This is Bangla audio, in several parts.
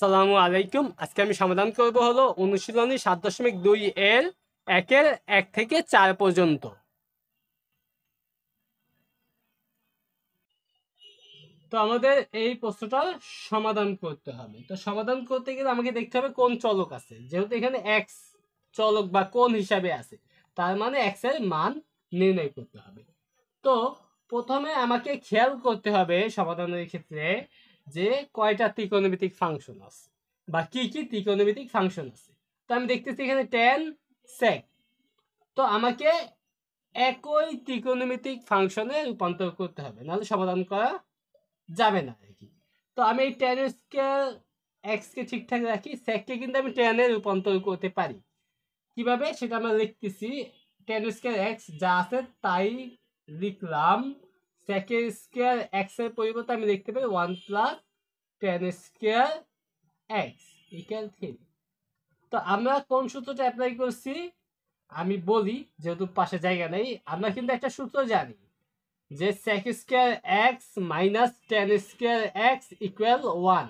আসসালামু আলাইকুম আজকে আমি সমাধান করব হলো অনুশীলনী সাত দশমিক দুই এর একের এক থেকে চার পর্যন্ত তো আমাদের এই প্রশ্নটার সমাধান করতে হবে তো সমাধান করতে গেলে আমাকে দেখতে হবে কোন চলক আছে যেহেতু এখানে এক্স চলক বা কোন হিসাবে আছে তার মানে এক্স এর মান নির্ণয় করতে হবে তো প্রথমে আমাকে খেয়াল করতে হবে সমাধানের ক্ষেত্রে যে কয়টা ত্রিকোণমিতিক ফাংশন আছে বা কি কি ত্রিকোণমিতিক ফাংশন আছে তো আমি দেখতেছি এখানে টেন সেক তো আমাকে একই ত্রিকোণমিতিক ফাংশনে রূপান্তর করতে হবে নাহলে সমাধান করা যাবে না আর কি তো আমি এই টেন স্কেল এক্সকে ঠিকঠাক রাখি সেককে কিন্তু আমি টেনে রূপান্তর করতে পারি কিভাবে সেটা আমরা লিখতেছি টেন স্কেল এক্স যা আছে তাই লিখলাম স্যাকের স্কোয়ার এক্স এর পরিবর্তে আমি লিখতে পারি one plus tan square x equal three তো আমরা কোন সূত্রটা অ্যাপ্লাই করছি আমি বলি যেহেতু পাশে জায়গা নেই আমরা কিন্তু একটা সূত্র জানি যে sec square x minus tan square x equal one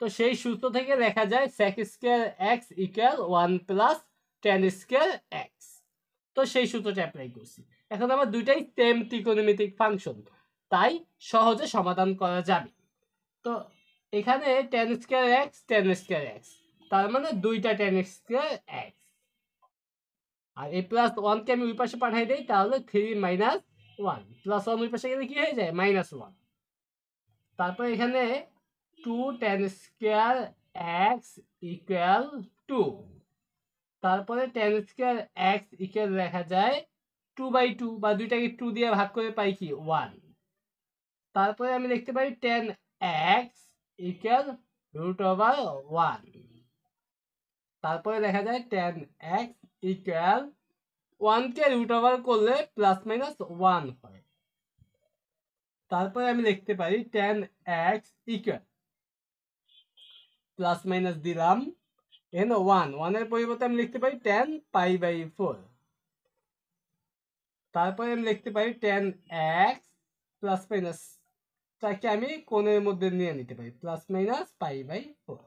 তো সেই সূত্র থেকে দেখা যায় sec square x equal one plus tan square X তো সেই সূত্রটা অ্যাপ্লাই করছি এখন আমার দুইটাই সেম ত্রিকোণমিতিক ফাংশন তাই সহজে সমাধান করা যাবে তো এখানে tan square X tan square X তার মানে দুইটা টেন স্কোয়ার এক্স আর এই প্লাস ওয়ানকে আমি ওই পাশে পাঠাই দিই তাহলে three minus one plus one ওই পাশে গেলে কী হয়ে যায় মাইনাস ওয়ান তারপর এখানে two tan square x equal two তারপরে টেন স্কোয়ার এক্স ইকুয়াল দেখা যায় টু বাই টু বা দুইটাকে টু দিয়ে ভাগ করে পাই কি ওয়ান তারপরে আমি দেখতে পারি tan X equal root over one তারপরে দেখা যায় টেন এক্স ইকুয়াল ওয়ানকে রুট ওভার করলে প্লাস মাইনাস ওয়ান হয় তারপরে আমি লিখতে পারি tan X equal plus minus দিলাম এন ওয়ান ওয়ানের পরিবর্তে আমি লিখতে পারি টেন পাই বাই ফোর তারপরে লিখতে পারি টেন এক্স প্লাস মাইনাস তাকে আমি কোণের মধ্যে নিয়ে নিতে পারি plus minus pi by four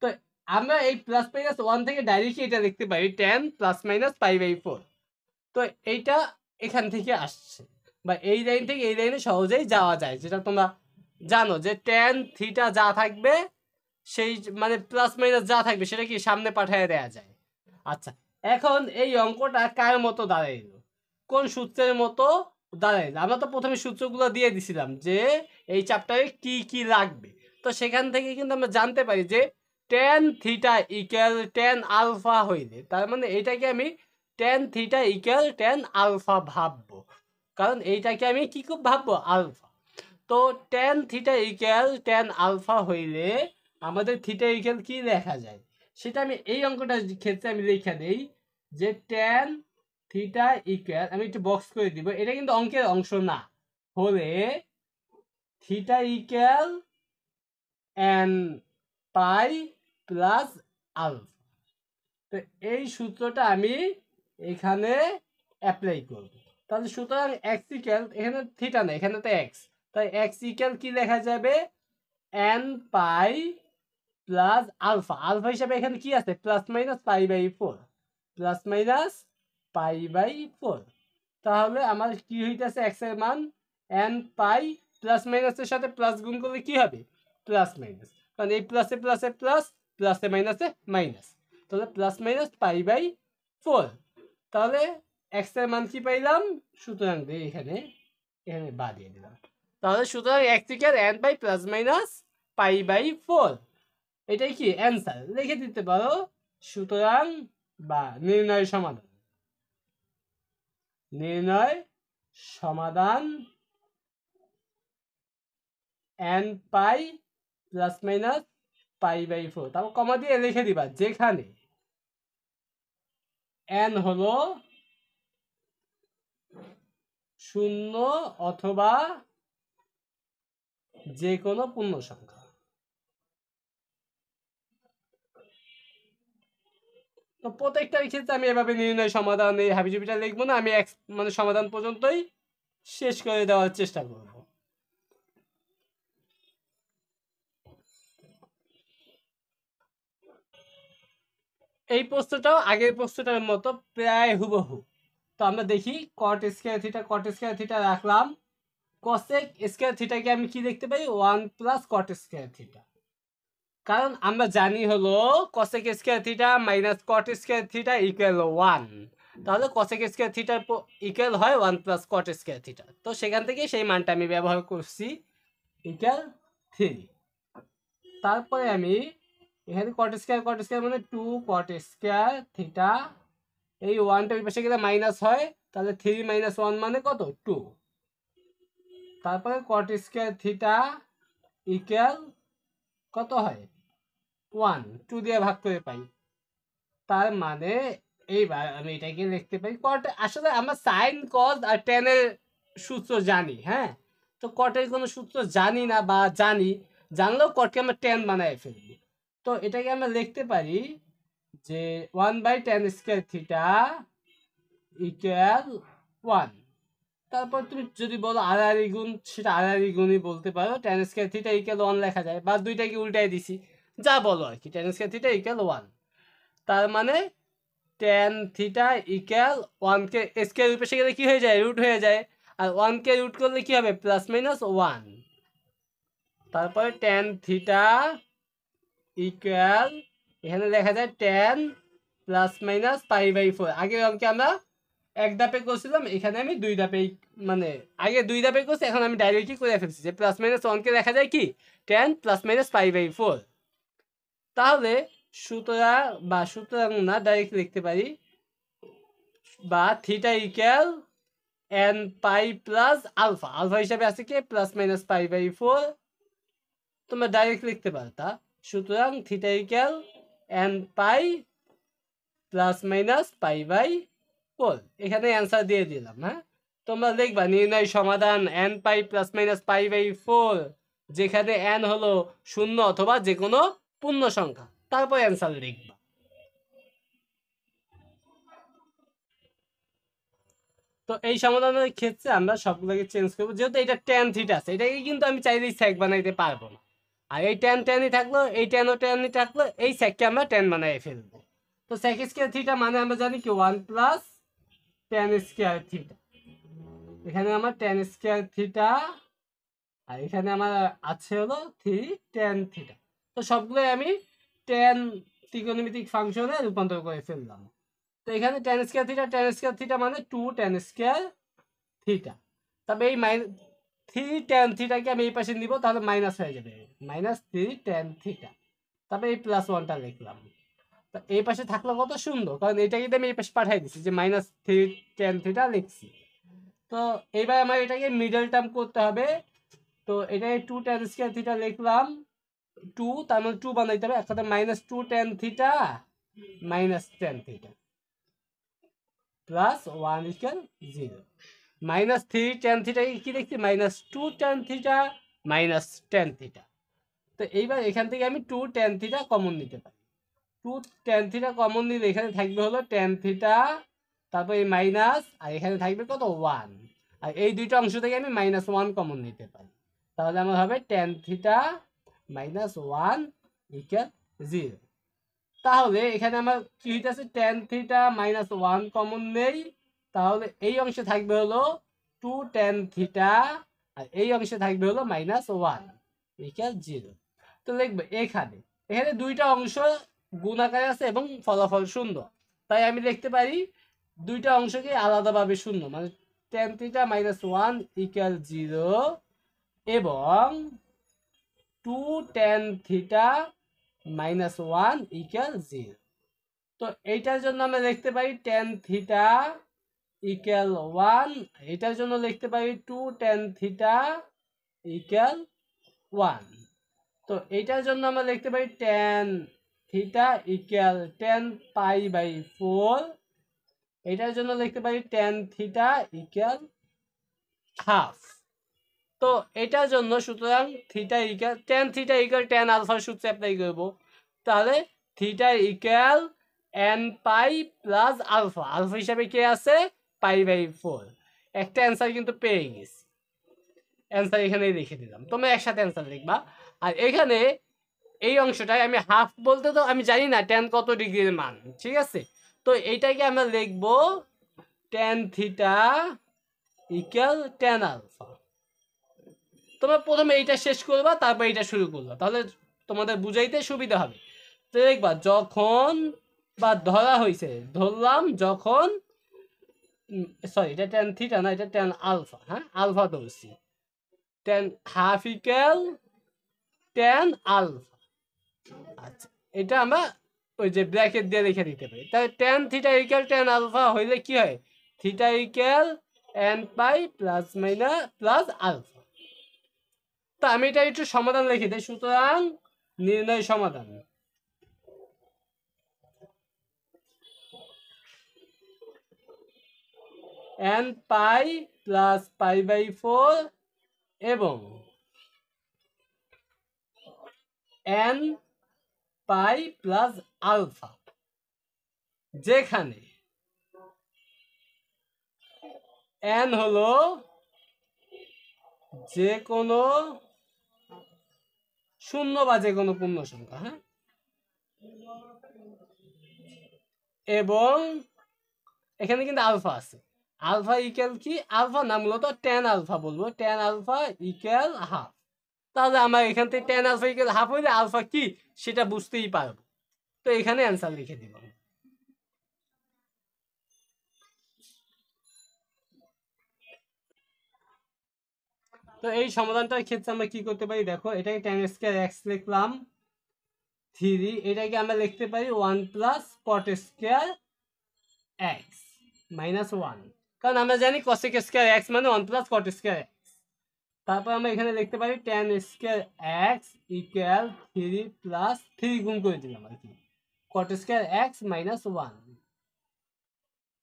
তো আমরা এই প্লাস মাইনাস ওয়ান থেকে ডাইরেক্টলি এটা লিখতে পারি tan plus minus pi by four তো এইটা এখান থেকে আসছে বা এই লাইন থেকে এই লাইনে সহজেই যাওয়া যায় যেটা তোমরা জানো যে টেন থিটা যা থাকবে সেই মানে প্লাস মাইনাস যা থাকবে সেটা কি সামনে পাঠিয়ে দেওয়া যায় আচ্ছা এখন এই অঙ্কটা কার মতো দাঁড়াইল কোন সূত্রের মতো দাঁড়ায় আমরা তো প্রথমে সূত্রগুলো দিয়ে দিছিলাম যে এই চাপটারে কি কি লাগবে তো সেখান থেকে কিন্তু আমরা জানতে পারি যে tan theta equal tan alpha হইলে তার মানে এইটাকে আমি tan theta equal tan alpha ভাববো কারণ এইটাকে আমি কি খুব ভাববো আলফা তো tan theta equal tan alpha হইলে আমাদের থিটা ইকেল কি লেখা যায় সেটা আমি এই অঙ্কটার ক্ষেত্রে আমি লিখে দিই যে টেন থিটা ইকুয়াল আমি একটু বক্স করে দিব এটা কিন্তু অঙ্কের অংশ না হলে theta equal n pi plus alpha তো এই সূত্রটা আমি এখানে অ্যাপ্লাই করব তাহলে সুতরাং এক্স ইকুয়াল এখানে থিটা না এখানে তো এক্স তাই এক্স ইকুয়াল কি লেখা যাবে n pi plus alpha alpha হিসাবে এখানে কি আছে plus minus pi by four plus minus pi by four তাহলে আমার কি হইতেছে এক্স এর মান এন পাই প্লাস মাইনাসের সাথে প্লাস গুণ করলে কি হবে প্লাস মাইনাস কারণ এই প্লাসে প্লাসে প্লাস প্লাসে মাইনাসে মাইনাস তাহলে plus minus pi by four তাহলে এক্স এর মান কি পাইলাম সুতরাং এখানে এখানে বাদিয়ে দিলাম তাহলে সুতরাং এক থেকে n by plus minus pi by four এটাই কি অ্যান্সার লিখে দিতে পারো সুতরাং বা নির্ণয় সমাধান নির্ণয় সমাধান n pi plus minus pi by four তারপর কমা দিয়ে লিখে দিবা যেখানে এন হলো শূন্য অথবা যে কোনো পূর্ণ সংখ্যা তো প্রত্যেকটা ক্ষেত্রে আমি এভাবে নির্ণয় সমাধান এই হাবিজুবিটা লিখবো না আমি এক মানে সমাধান পর্যন্তই শেষ করে দেওয়ার চেষ্টা করব এই প্রশ্নটাও আগের প্রশ্নটার মতো প্রায় হুবহু তো আমরা দেখি cot square theta cot square theta রাখলাম কসেক স্কেয়ার থিটাকে আমি কি দেখতে পাই one plus cot square theta কারণ আমরা জানি হলো cosec square theta minus cot square theta equal one তাহলে কসেক স্কোয়ার থিটার ইকুয়াল হয় one plus cot square theta তো সেখান থেকে সেই মানটা আমি ব্যবহার করছি ইকুয়াল থ্রি তারপরে আমি এখানে কট স্কোয়ার কট স্কোয়ার মানে টু কট স্কোয়ার থিটা এই ওয়ানটা ওই পাশে গেলে মাইনাস হয় তাহলে থ্রি মাইনাস ওয়ান মানে কত টু তারপরে কট স্কোয়ার থিটা ইকুয়াল কত হয় ওয়ান টু দিয়ে ভাগ করে পাই তার মানে এইবার আমি এটাকে লিখতে পারি কট আসলে আমার সাইন কজ আর টেনের সূত্র জানি হ্যাঁ তো কটের কোনো সূত্র জানি না বা জানি জানলেও কটকে আমরা টেন বানায় ফেলি তো এটাকে আমরা লিখতে পারি যে one by tan square theta equal one তারপর তুমি যদি বলো আড়াড়ি গুণ সেটা আড়াড়ি গুণই বলতে পারো tan square theta equal one লেখা যায় বা দুইটাকে উল্টাই দিছি যা বলো আর কি tan square theta equal one তার মানে টেন থিটা ইকাল ওয়ানকে স্কোয়ার পেশে গেলে কী হয়ে যায় রুট হয়ে যায় আর ওয়ানকে রুট করলে কী হবে প্লাস মাইনাস ওয়ান তারপরে টেন থিটা ইকুয়াল এখানে দেখা যায় tan plus minus pi by four আগের অঙ্কে আমরা এক ধাপে করছিলাম এখানে আমি দুই ধাপে মানে আগে দুই ধাপে করছি এখন আমি ডাইরেক্টলি করে ফেলছি যে প্লাস মাইনাস ওয়ানকে দেখা যায় কি tan plus minus pi by four তাহলে সুতরাং বা সুতরাং না ডাইরেক্ট লিখতে পারি বা theta equal n pi plus alpha alpha হিসাবে আছে কি plus minus pi by four তোমরা ডাইরেক্ট লিখতে পারতা সুতরাং theta equal n pi plus minus pi by four এখানে অ্যান্সার দিয়ে দিলাম হ্যাঁ তোমরা দেখবা নির্ণয় সমাধান n pi plus minus pi by four যেখানে এন হলো শূন্য অথবা যে কোনো পূর্ণ সংখ্যা তারপর অ্যান্সার লিখবা তো এই সমাধানের ক্ষেত্রে আমরা সবগুলোকে চেঞ্জ করবো যেহেতু এটা টেন থিটা আছে এটাকে কিন্তু আমি চাইলে স্যাক বানাইতে পারবো না আর এই টেন টেনই থাকলো এই টেনও টেনই থাকলো এই স্যাককে আমরা টেন বানাই ফেলবো তো স্যাক স্কোয়ার থিটা মানে আমরা জানি কি one plus tan square theta এখানে আমার টেন স্কোয়ার থিটা আর এখানে আমার আছে হলো থ্রি টেন থিটা তো সবগুলোই আমি টেন ত্রিকোণমিতিক ফাংশনে রূপান্তর করে ফেললাম তো এখানে tan square theta tan square theta মানে টু টেন স্কোয়ার থিটা তবে এই মাইন থ্রি টেন থিটাকে আমি এই পাশে নিব তাহলে মাইনাস হয়ে যাবে মাইনাস থ্রি টেন থিটা তারপরে এই প্লাস ওয়ানটা লিখলাম তা এই পাশে থাকলো কত সুন্দর কারণ এটা কিন্তু আমি এই পাশে পাঠাই দিচ্ছি যে মাইনাস থ্রি টেন থিটা লিখছি তো এইবার আমার এটাকে মিডল টার্ম করতে হবে তো এটাকে টু টেন স্কোয়ার থিটা লিখলাম টু তার মানে টু বানাইতে হবে একসাথে minus two tan theta minus tan theta plus one equal zero minus three tan theta কি দেখছি minus two tan theta minus tan theta তো এইবার এখান থেকে আমি টু টেন থিটা কমন নিতে পারি টু টেন থিটা কমন নিলে এখানে থাকবে হলো টেন থিটা তারপর এই মাইনাস আর এখানে থাকবে কত ওয়ান আর এই দুইটা অংশ থেকে আমি মাইনাস ওয়ান কমন নিতে পারি তাহলে আমার হবে tan theta minus one equal zero তাহলে এখানে আমার কি হইতেছে tan theta minus one common নেই তাহলে এই অংশে থাকবে হলো টু টেন থিটা আর এই অংশে থাকবে হলো মাইনাস ওয়ান ইকাল জিরো তো লিখবো এখানে এখানে দুইটা অংশ গুণ আকারে আছে এবং ফলাফল শূন্য তাই আমি দেখতে পারি দুইটা অংশকে আলাদাভাবে শূন্য মানে tan theta minus one equal zero এবং two tan theta minus one equal zero তো এইটার জন্য আমরা দেখতে পারি টেন থিটা ইকাল ওয়ান এটার জন্য লিখতে পারি two tan theta equal one তো এইটার জন্য আমরা লিখতে পারি tan theta equal tan pi by four এটার জন্য লিখতে পারি টেন থিটা ইকাল হাফ তো এটার জন্য সুতরাং theta equal tan theta equal tan আলফার সূত্রে অ্যাপ্লাই করব তাহলে theta equal n pi plus alpha alpha হিসাবে কে আছে পাই বাই ফোর একটা অ্যান্সার কিন্তু পেয়ে গেছি অ্যান্সার এখানেই লিখে দিলাম তোমরা একসাথে অ্যান্সার লিখবা আর এখানে এই অংশটায় আমি হাফ বলতে তো আমি জানি না টেন কত ডিগ্রির মান ঠিক আছে তো এইটাকে আমরা লিখবো tan theta equal tan alpha তোমরা প্রথমে এইটা শেষ করবা তারপর এইটা শুরু করবা তাহলে তোমাদের বুঝাইতে সুবিধা হবে তো দেখবা যখন বা ধরা হয়েছে ধরলাম যখন সরি এটা টেন থিটা না এটা টেন আলফা হ্যাঁ আলফা ধরছি tan half equal tan alpha আচ্ছা এটা আমরা ওই যে ব্র্যাকেট দিয়ে রেখে দিতে পারি তাহলে tan theta equal tan alpha হইলে কি হয় theta equal n pi plus minus plus alpha তো আমি এটা একটু সমাধান লিখে দিই সুতরাং নির্ণয় সমাধান n pi plus pi by four এবং এন পাই প্লাস আলফা যেখানে এন হলো যে কোনো শূন্য বা যে কোনো পূর্ণ সংখ্যা হ্যাঁ এবং এখানে কিন্তু আলফা আছে আলফা ইকেল কি আলফা না মূলত টেন আলফা বলবো টেন আলফা ইকেল হাফ তাহলে আমার এখান থেকে টেন আলফা ইকেল হাফ হইলে আলফা কি সেটা বুঝতেই পারবো তো এখানে অ্যান্সার লিখে দিব তো এই সমাধানটার ক্ষেত্রে আমরা কি করতে পারি দেখো এটাকে টেন স্কোয়ার এক্স লিখলাম থ্রি এটাকে আমরা লিখতে পারি one plus cot square x minus one কারণ আমরা জানি কসেক স্কোয়ার এক্স মানে one plus cot square x তারপর আমরা এখানে লিখতে পারি tan square x equal three plus three গুণ করে দিলাম আর কি cot square x minus one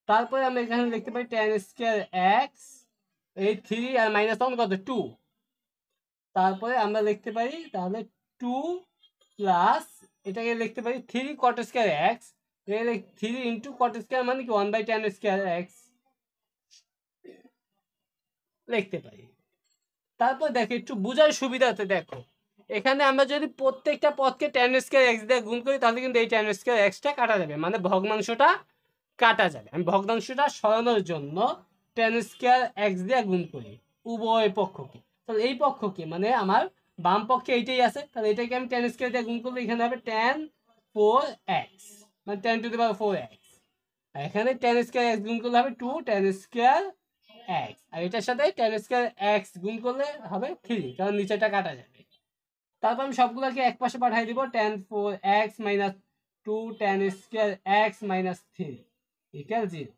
তারপরে আমরা এখানে লিখতে পারি টেন স্কোয়ার এক্স এই থ্রি আর মাইনাস ওয়ান কত টু তারপরে আমরা লিখতে পারি তাহলে টু প্লাস এটাকে লিখতে পারি three cot square x three into cot square মানে কি one by tan square x লিখতে পারি তারপর দেখো একটু বোঝার সুবিধাতে দেখো এখানে আমরা যদি প্রত্যেকটা পথকে টেন স্কোয়ার এক্স দিয়ে গুণ করি তাহলে কিন্তু এই টেন স্কোয়ার এক্সটা কাটা যাবে মানে ভগ্নাংশটা কাটা যাবে আমি ভগ্নাংশটা সরানোর জন্য টেন স্কোয়ার এক্স দিয়ে গুণ করি উভয় পক্ষকে তাহলে এই পক্ষকে মানে আমার বাম পক্ষে এইটাই আছে তাহলে এটাকে আমি টেন স্কোয়ার দিয়ে গুণ করলে এখানে হবে টেন ফোর এক্স মানে tan to the power four x আর এখানে টেন স্কোয়ার এক্স গুণ করলে হবে টু টেন স্কোয়ার এক্স আর এটার সাথে টেন স্কোয়ার এক্স গুণ করলে হবে থ্রি কারণ নিচেটা কাটা যাবে তারপর আমি সবগুলোকে এক পাশে পাঠিয়ে দিব tan four x minus two tan square x minus three equal zero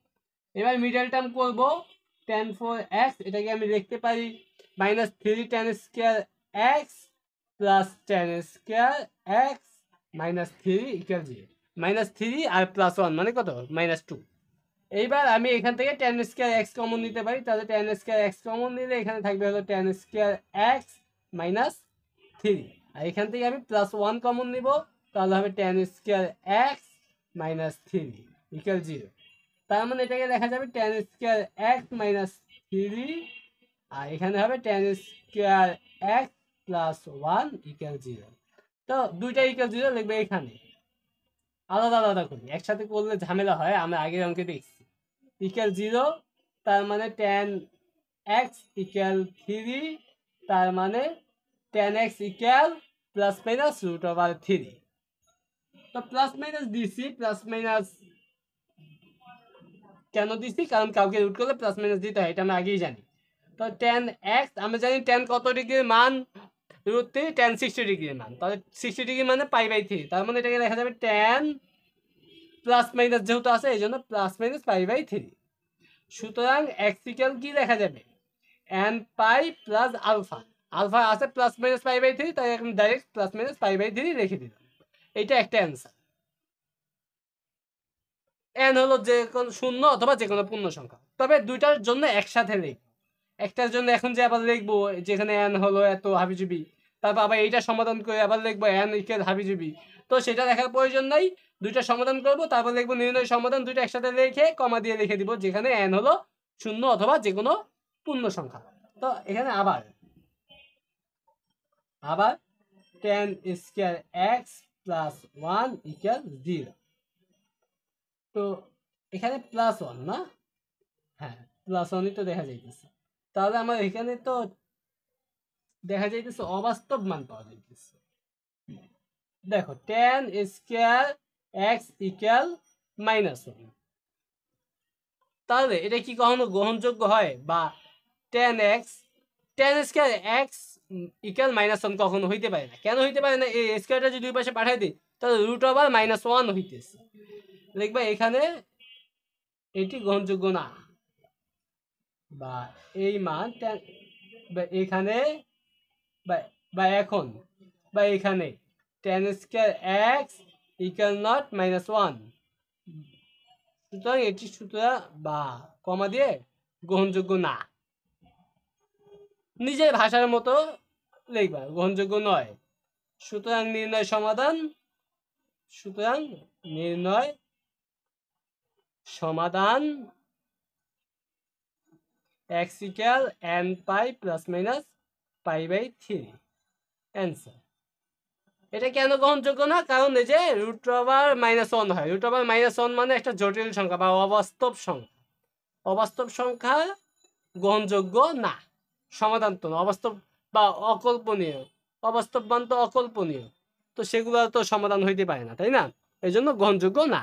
এবার মিডল টার্ম করব টেন ফোর এক্স এটাকে আমি লিখতে পারি minus three tan square x plus tan square x minus three equal zero minus three আর প্লাস ওয়ান মানে কত মাইনাস টু এইবার আমি এখান থেকে টেন স্কোয়ার এক্স কমন নিতে পারি তাহলে টেন স্কোয়ার এক্স কমন নিলে এখানে থাকবে হলো tan square x minus three আর এখান থেকে আমি প্লাস ওয়ান কমন নিব তাহলে হবে tan square x minus three equal zero তার মানে এটাকে দেখা যাবে tan square x minus three আর এখানে হবে tan square x plus one equal zero তো দুইটা ইকাল জিরো লিখবে এখানে আলাদা আলাদা করি একসাথে করলে ঝামেলা হয় আমরা আগের অঙ্কে দেখছি ইকাল জিরো তার মানে টেন এক্স ইকাল থ্রি তার মানে tan x equal plus minus root over three তো প্লাস মাইনাস দিছি প্লাস মাইনাস কেন দিছি কারণ কাউকে রুট করলে প্লাস মাইনাস দিতে হয় এটা আমি আগেই জানি তো টেন এক্স আমরা জানি টেন কত ডিগ্রির মান রুট থ্রি টেন সিক্সটি ডিগ্রির মান তাহলে সিক্সটি ডিগ্রি মানে পাই বাই থ্রি তার মানে এটাকে লেখা যাবে টেন প্লাস মাইনাস যেহেতু আছে এই জন্য plus minus pi by three সুতরাং এক্সিক্যাল কি লেখা যাবে n pi plus alpha alpha আছে plus minus pi by three তাই এখন direct plus minus pi by three রেখে দিলাম এটা একটা অ্যান্সার এন হলো যে কোনো শূন্য অথবা যে কোনো পূর্ণ সংখ্যা তবে দুইটার জন্য একসাথে লিখ একটার জন্য এখন যে আবার লিখবো যেখানে এন হলো এত হাবিজুবি তারপর আবার এইটা সমাধান করে আবার লিখবো এন ইকে হাবিজুবি তো সেটা দেখার প্রয়োজন নাই দুইটা সমাধান করব তারপর লিখবো নির্ণয় সমাধান দুইটা একসাথে লিখে কমা দিয়ে লিখে দিব যেখানে এন হলো শূন্য অথবা যে কোনো পূর্ণ সংখ্যা তো এখানে আবার আবার tan square x plus one equal zero তো এখানে প্লাস ওয়ান না হ্যাঁ প্লাস ওয়ানই তো দেখা যাইতেছে তাহলে আমার এখানে তো দেখা যাইতেছে অবাস্তব মান পাওয়া যাইতেছে দেখো tan square x equal minus one তাহলে এটা কি কখনো গ্রহণযোগ্য হয় বা tan x tan square x equal minus one কখনো হইতে পারে না কেন হইতে পারে না এই স্কোয়ারটা যদি দুই পাশে পাঠাই দিই তাহলে রুট ওভার মাইনাস ওয়ান হইতেছে লিখবে এখানে এটি গ্রহণযোগ্য না বা এই মান বা এখানে বা এখন বা এখানে tan square x equal not minus one সুতরাং এটি সুতরাং বা কমা দিয়ে গ্রহণযোগ্য না নিজের ভাষার মতো লিখবা গ্রহণযোগ্য নয় সুতরাং নির্ণয় সমাধান সুতরাং নির্ণয় সমাধান x equal n pi plus minus pi by three answer এটা কেন গ্রহণযোগ্য না কারণ এই যে রুট ওভার মাইনাস ওয়ান হয় রুট ওভার মাইনাস ওয়ান মানে একটা জটিল সংখ্যা বা অবাস্তব সংখ্যা অবাস্তব সংখ্যা গ্রহণযোগ্য না সমাধান তো অবাস্তব বা অকল্পনীয় অবাস্তব মান তো অকল্পনীয় তো সেগুলো তো সমাধান হইতে পারে না তাই না এই জন্য গ্রহণযোগ্য না